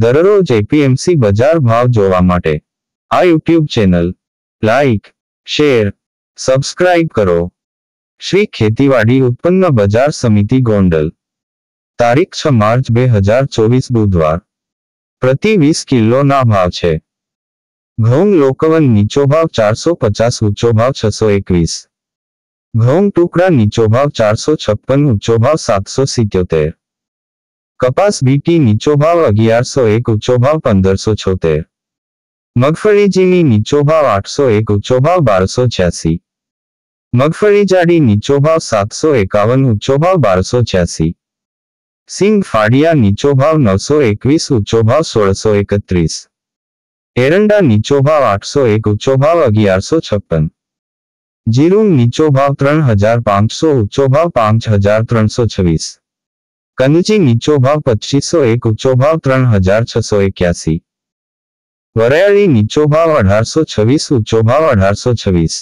दररोज जेपीएमसी बाजार भाव જોવા માટે આ YouTube channel like share subscribe કરો શ્રી ખેતીવાડી ઉત્પન્ન બજાર સમિતિ ગોંડલ તારીખ 6 માર્ચ 2024 બુધવાર પ્રતિ 20 કિલોનો ભાવ છે ઘઉં લોકવલ નીચો ભાવ 450 ઉંચો ભાવ 621 ઘઉં ટુકડા નીચો ભાવ 456 ઉંચો ભાવ 777 कपास बीटी नीचो भाव अगियारो एक उच्चो भाव पंदर सौ छोतेर मगफली जीनी नीचो भाव आठ सौ एक उच्चो भाव बार सौ छियासी मगफली जाड़ी नीचो भाव सात सौ एकावन उच्चो भाव बार सौ छियासी सींग फाड़िया नीचो भाव नौ सौ एक उच्चो भाव सोलह सौ एकत्रीस एरंडा नीचो भाव आठ सौ एक उच्चो भाव अगियारो छप्पन जीरूंग नीचो भाव त्रन हजार पांच सौ उच्चो भाव पांच हजार सौ छवीस कनिजी नीचो भाव पच्चीसो एक उच्चो भाव त्र हजार छसो एक वरियाली नीचो भाव अठारसो छवीस उच्चो भाव अठारसो छवीस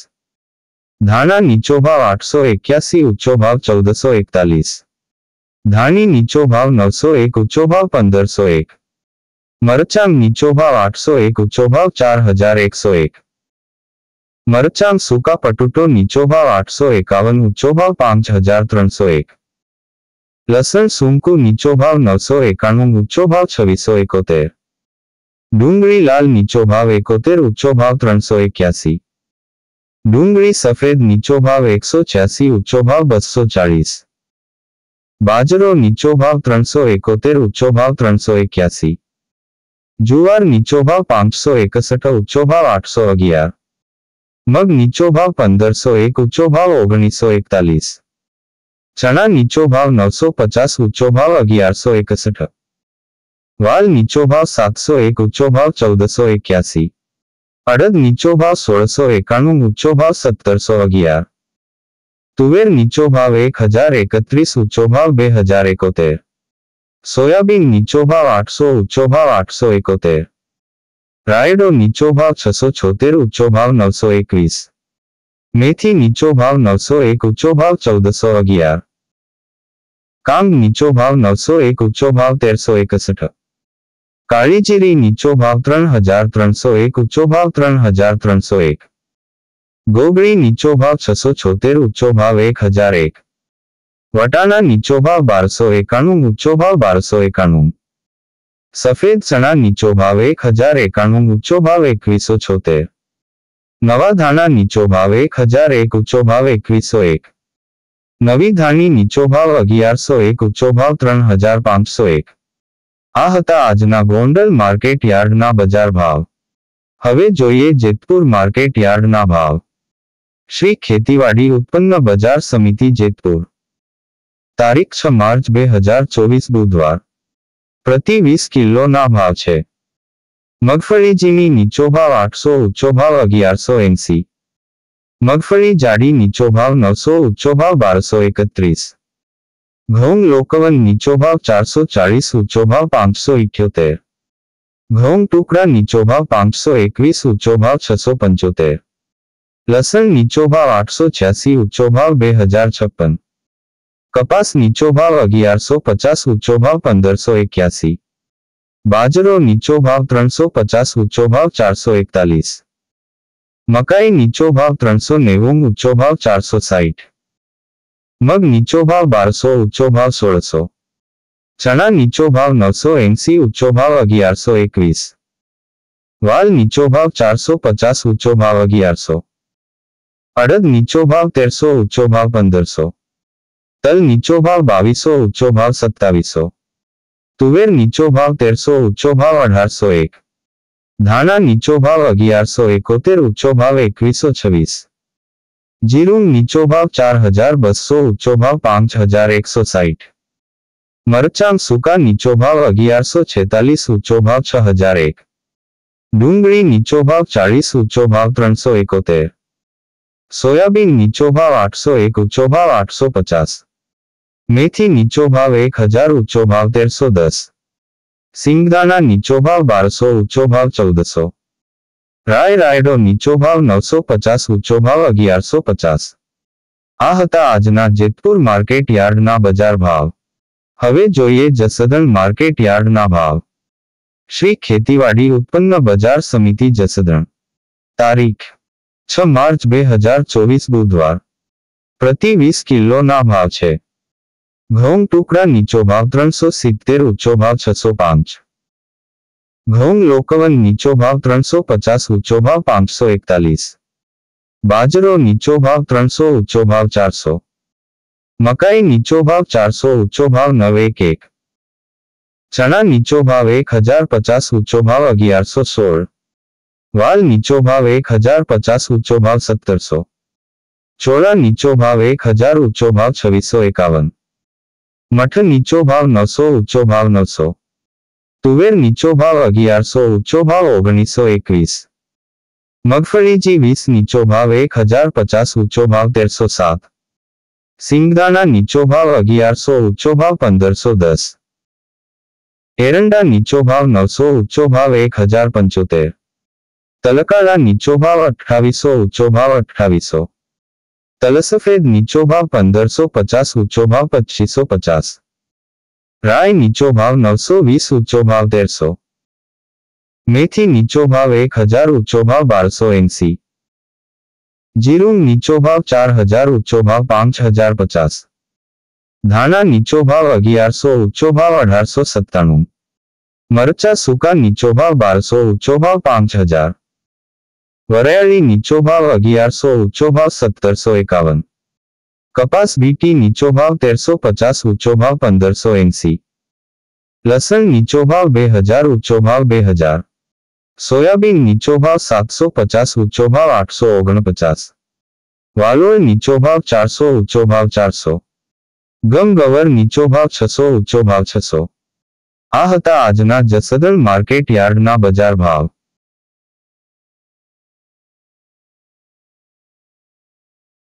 धाना नीचो भाव आठसो एक उच्चो भाव चौदसो एकतालीस धानी नीचो भाव नौसो एक उच्चो भाव पंदरसो एक मरचाम नीचो भाव आठ सौ एक उच्चो भाव चार हजार एक सौ एक मरचाम सूका पटुटो नीचो भाव आठ सौ एकावन उच्चो भाव पांच हजार सौ एक लसन सुमको नीचो भाव नौ सौ एकाणु उच्चो भाव छवीसो एकोतेर डूंगी लाल नीचो भाव एकोतेर उच्चो भाव त्रो एक डूंगी सफेद नीचो भाव एक सौ छियासी उच्चो भाव बसो चालीस बाजरो नीचो भाव त्रो एकोतेर उच्चो भाव त्रो एक जुआर नीचो भाव पांच सौ एकसठ उच्चो भाव आठ सौ अगियार मग नीचो भाव पंदर सौ एक उच्चो भाव ओगनीसो एकतालीस चना नीचो भाव 950 उच्चो भाव अगियार वाल नीचो भाव 701 उच्चो भाव चौदह अड़द नीचो भाव सोलह उच्चो भाव सत्तर तुवेर नीचो भाव 1031 हजार उच्चो भाव बे हजार एकोतेर सोयाबीन नीचो भाव आठ सौ उच्चो भाव आठ सौ एकोतेर रायडो नीचो भाव छसो छोतेर उच्चो भाव नौ सौ मेथी नीचो भाव नौ सौ एक उच्चो भाव चौदह सौ કામ નીચો ભાવ નવસો એક ઊંચો ભાવ તેરસો એકસઠ કાળીચીરી નીચો ભાવ ત્રણ હજાર ત્રણસો એક ઊંચો ભાવ ત્રણ હજાર ત્રણસો એક ગોગળી નીચો ભાવ છસો છોતેર ઊંચો ભાવ એક હજાર એક વટાણા નીચો ભાવ બારસો એકાણું ઊંચો ભાવ બારસો એકાણું સફેદ ચણા નીચો ભાવ એક હજાર એકાણું ઊંચો ભાવ એકવીસો છોતેર નવા ધાણા નીચો ભાવ એક હજાર એક ઊંચો ભાવ એકવીસો એક નવી ધાણી નીચો ભાવ અગિયારસો એક ઊંચો ભાવ ત્રણ હજાર પાંચસો એક આ હતા આજના ગોંડલ માર્કેટ યાર્ડના બજાર ભાવ હવે જોઈએ જેતપુર માર્કેટ યાર્ડના ભાવ શ્રી ખેતીવાડી ઉત્પન્ન બજાર સમિતિ જેતપુર તારીખ છ માર્ચ બે હજાર ચોવીસ બુધવાર પ્રતિ વીસ કિલોના ભાવ છે મગફળીજીની નીચો ભાવ આઠસો ઊંચો ભાવ અગિયારસો એંસી मगफली जाड़ी नीचो भाव नौ सौ उच्च भाव बार सौ इकतीस घोंग लोकवन नीचो भाव चार सौ चालीस उच्च भाव पांच सौ इकोतेर घोंग टुकड़ा नीचो भाव पांच सौ एकवीस उच्च भाव छ सौ पंचोतेर लसन नीचो भाव आठ सौ छियासी उच्च भाव बे हजार छप्पन कपास नीचो भाव अगियार सौ पचास उच्च भाव पंदर सौ इक्यासी बाजरो नीचो भाव त्रो पचास उच्च भाव चार सौ इकतालीस મકાઈ નીચો ભાવ ત્રણસો નેવું ઊંચો ભાવ ચારસો સાહીઠ મગ નીચો ભાવ બારસો ઊંચો ભાવ સોળસો ચણા નીચો ભાવ નવસો એંસી ઊંચો ભાવ અગિયારસો એકવીસ વાલ નીચો ભાવ ચારસો પચાસ ઊંચો ભાવ અગિયારસો અડદ નીચો ભાવ તેરસો ઊંચો ભાવ પંદરસો તલ નીચો ભાવ બાવીસો ઊંચો ભાવ સત્તાવીસો તુવેર નીચો ભાવ તેરસો ઊંચો ભાવ અઢારસો એક धाना नीचो भाव अगियारो इकोतेर उच्चो भाव एक छवीस जीरुंग नीचो भाव चार हजार बसो उच्चो भाव पांच हजार एक सौ साठ मरचांग सूका नीचो भाव अगर सौ छेतालीस उच्चो भाव छ हजार एक डूंगी नीचो भाव चालीस उच्चो भाव त्रो एकोतेर सोयाबीन नीचो भाव आठ सौ एक उच्चो भाव आठ सौ पचास मेथी नीचो भाव एक हजार उच्चो भाव तेरसो दस સિંગદાણા નીચો ભાવ બારસો ઊંચો ભાવ ચૌદસો રાય રાયડો નીચો ભાવ નવસો પચાસ ઊંચો ભાવ અગિયારસો પચાસ આ હતા આજના જેતપુર માર્કેટ યાર્ડના બજાર ભાવ હવે જોઈએ જસદણ માર્કેટ યાર્ડના ભાવ શ્રી ખેતીવાડી ઉત્પન્ન બજાર સમિતિ જસદણ તારીખ છ માર્ચ બે હજાર ચોવીસ બુધવાર પ્રતિ વીસ કિલોના ભાવ છે घऊंग टुकड़ा नीचो भाव त्रो सीतेर उचो भाव छसो पांच घऊंग लोकवन नीचो भाव त्रो पचास उचो भाव पांच सौ एकतालीस बाजरो नीचो भाव त्रो उचो भाव चार सौ मकाई नीचो भाव चार सौ उचो भाव नव एक एक चना नीचो भाव एक हजार पचास उचो भाव अगियार सौ सोल वाल नीचो भाव एक हजार पचास उचो भाव सत्तर सौ चोला नीचो भाव एक हजार उचो भाव छवि सौ एकावन मठ नीचो भाव नौ सौ उच्चो भाव नौ सौ तुवेर नीचो भाव अगियारो उच्चो भाव ओगनीसो एक मगफली जी वीस नीचो भाव एक हजार पचास उच्चो भाव तेरसो सात सींगदाना नीचो भाव अगियारो उच्चो भाव पंदर सौ दस एरंडा नीचो भाव नौ सौ उच्चो भाव एक हजार पंचोतेर तलकाला नीचो भाव अठावीसो उच्चो भाव अठावीसो तलसफेद नीचो भाव पंदर सो पचास उच्चो भाव पच्चीसो पचास राय नीचो भाव नौ सौ बीस उच्चो भाव डेढ़ सौ मेथी नीचो भाव एक हजार उच्चो भाव बारह सौ एनसी जीरू नीचो भाव चार हजार उच्चो भाव पांच हजार पचास धाना नीचो भाव अगियार सौ उच्चो भाव अठार सो सत्तानु मरचा सूका नीचो भाव बारह सौ उच्चो भाव पांच हजार वरयाली नीचो भाव अगियार सो भाव सत्तर सो एकावन कपास बीटी नीचो भाव तेर पचास उच्चो भाव पंदर सो एंसी लसन नीचो भाव बे हजार भाव बे सोयाबीन नीचो भाव सात सो पचास उच्चो भाव आठ सो ओगन पचास वालोल नीचो भाव चार सो उच्चो भाव चार सो गम गवर नीचो भाव छसो उच्चो भाव छसो आ आजना जसदल मार्केट यार्ड न बजार भाव